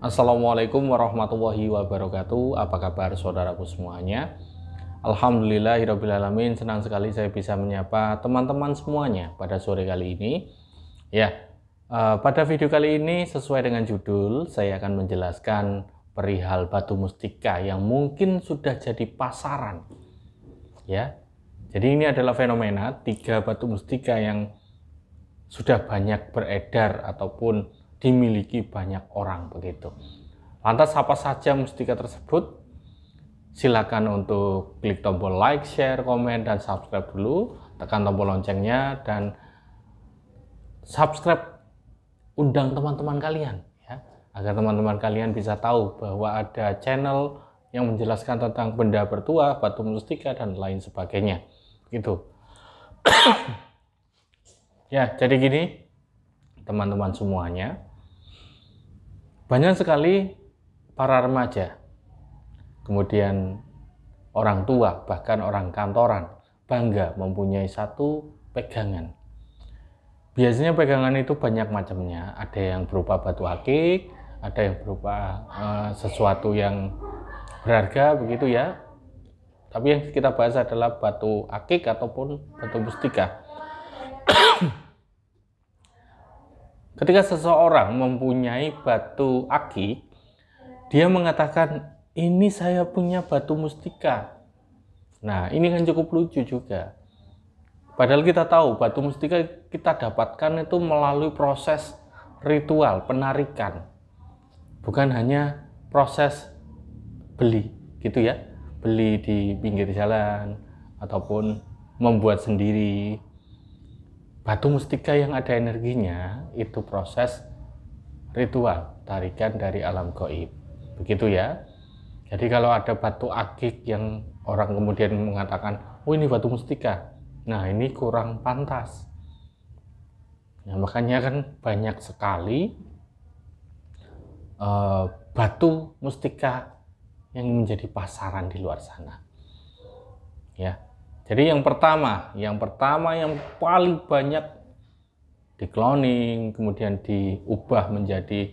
Assalamualaikum warahmatullahi wabarakatuh. Apa kabar saudaraku semuanya? Alhamdulillahirobbilalamin. Senang sekali saya bisa menyapa teman-teman semuanya pada sore kali ini. Ya, eh, pada video kali ini sesuai dengan judul, saya akan menjelaskan perihal batu mustika yang mungkin sudah jadi pasaran. Ya, jadi ini adalah fenomena tiga batu mustika yang sudah banyak beredar ataupun dimiliki banyak orang begitu. Lantas apa saja mustika tersebut? Silakan untuk klik tombol like, share, komen, dan subscribe dulu. Tekan tombol loncengnya dan subscribe undang teman-teman kalian ya agar teman-teman kalian bisa tahu bahwa ada channel yang menjelaskan tentang benda bertua, batu mustika dan lain sebagainya. Gitu. ya, jadi gini teman-teman semuanya banyak sekali para remaja, kemudian orang tua, bahkan orang kantoran bangga mempunyai satu pegangan. Biasanya pegangan itu banyak macamnya, ada yang berupa batu akik, ada yang berupa uh, sesuatu yang berharga begitu ya. Tapi yang kita bahas adalah batu akik ataupun batu mustika. Ketika seseorang mempunyai batu akik, dia mengatakan, ini saya punya batu mustika. Nah, ini kan cukup lucu juga. Padahal kita tahu batu mustika kita dapatkan itu melalui proses ritual penarikan. Bukan hanya proses beli gitu ya. Beli di pinggir jalan ataupun membuat sendiri batu mustika yang ada energinya itu proses ritual tarikan dari alam goib begitu ya jadi kalau ada batu akik yang orang kemudian mengatakan oh ini batu mustika nah ini kurang pantas nah, makanya kan banyak sekali uh, batu mustika yang menjadi pasaran di luar sana ya jadi yang pertama, yang pertama yang paling banyak di kemudian diubah menjadi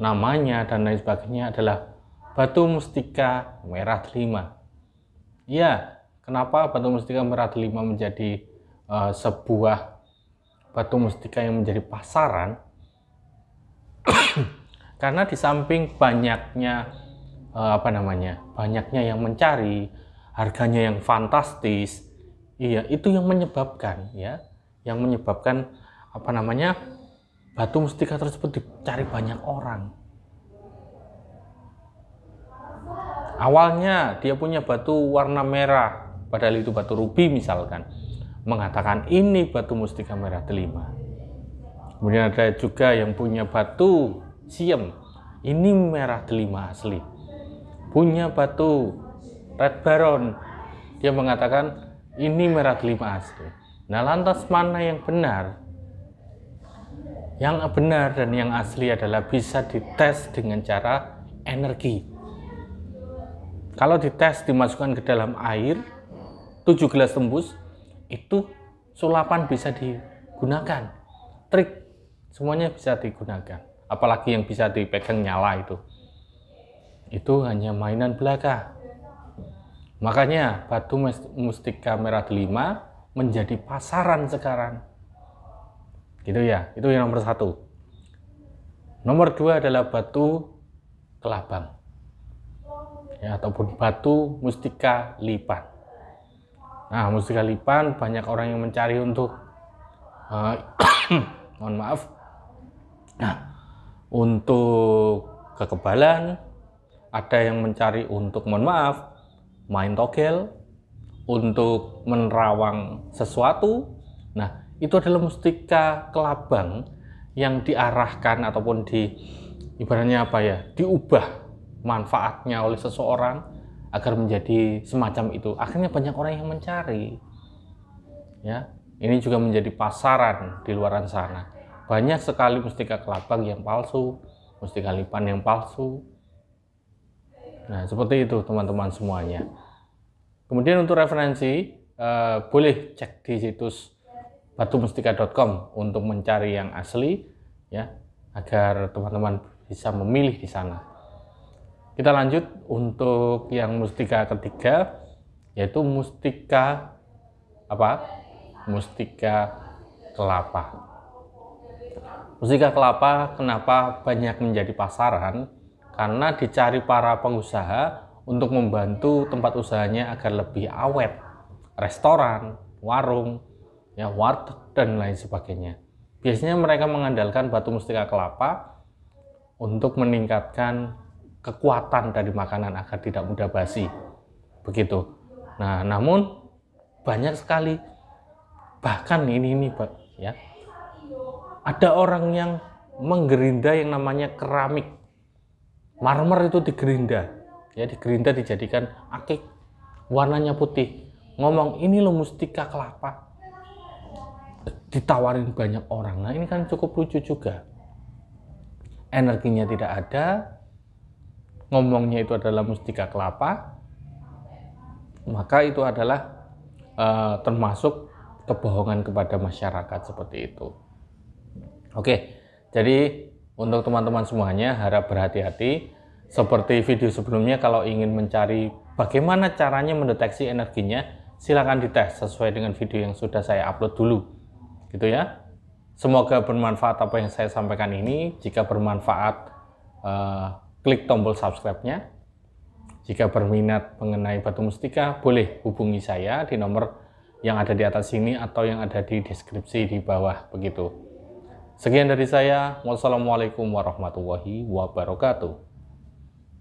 namanya dan lain sebagainya adalah batu mustika merah delima. Ya, kenapa batu mustika merah delima menjadi uh, sebuah batu mustika yang menjadi pasaran? Karena di samping banyaknya uh, apa namanya? banyaknya yang mencari, harganya yang fantastis. Iya, itu yang menyebabkan ya, yang menyebabkan apa namanya? batu mustika tersebut dicari banyak orang. Awalnya dia punya batu warna merah, padahal itu batu rubi misalkan. Mengatakan ini batu mustika merah delima. Kemudian ada juga yang punya batu siem. Ini merah delima asli. Punya batu Red Baron. Dia mengatakan ini merah delima asli. Nah, lantas mana yang benar? Yang benar dan yang asli adalah bisa dites dengan cara energi. Kalau dites dimasukkan ke dalam air 7 gelas tembus itu sulapan bisa digunakan. Trik semuanya bisa digunakan. Apalagi yang bisa dipegang nyala itu. Itu hanya mainan belaka Makanya batu mustika merah delima menjadi pasaran sekarang. Gitu ya, itu yang nomor satu. Nomor dua adalah batu kelabang. Ya, ataupun batu mustika lipan. Nah, mustika lipan banyak orang yang mencari untuk uh, mohon maaf. Nah, untuk kekebalan, ada yang mencari untuk mohon maaf, main togel, untuk menerawang sesuatu. Nah, itu adalah mustika kelabang yang diarahkan ataupun di ibaratnya apa ya, diubah manfaatnya oleh seseorang agar menjadi semacam itu. Akhirnya banyak orang yang mencari. Ya, ini juga menjadi pasaran di luar sana. Banyak sekali mustika kelabang yang palsu, mustika lipan yang palsu. Nah, seperti itu teman-teman semuanya. Kemudian untuk referensi, eh, boleh cek di situs mustika.com untuk mencari yang asli, ya, agar teman-teman bisa memilih di sana. Kita lanjut untuk yang mustika ketiga, yaitu mustika apa? Mustika kelapa. Mustika kelapa kenapa banyak menjadi pasaran? Karena dicari para pengusaha untuk membantu tempat usahanya agar lebih awet, restoran, warung, ya warteg dan lain sebagainya. Biasanya mereka mengandalkan batu mustika kelapa untuk meningkatkan kekuatan dari makanan agar tidak mudah basi. Begitu. Nah, namun banyak sekali bahkan ini ini ya. Ada orang yang menggerinda yang namanya keramik. Marmer itu digerinda ya di gerinda dijadikan akik warnanya putih ngomong ini lo mustika kelapa ditawarin banyak orang nah ini kan cukup lucu juga energinya tidak ada ngomongnya itu adalah mustika kelapa maka itu adalah uh, termasuk kebohongan kepada masyarakat seperti itu oke jadi untuk teman-teman semuanya harap berhati-hati seperti video sebelumnya, kalau ingin mencari bagaimana caranya mendeteksi energinya, silakan dites sesuai dengan video yang sudah saya upload dulu. Gitu ya. Semoga bermanfaat apa yang saya sampaikan ini. Jika bermanfaat, eh, klik tombol subscribe-nya. Jika berminat mengenai batu mustika, boleh hubungi saya di nomor yang ada di atas sini atau yang ada di deskripsi di bawah. Begitu. Sekian dari saya. Wassalamualaikum warahmatullahi wabarakatuh.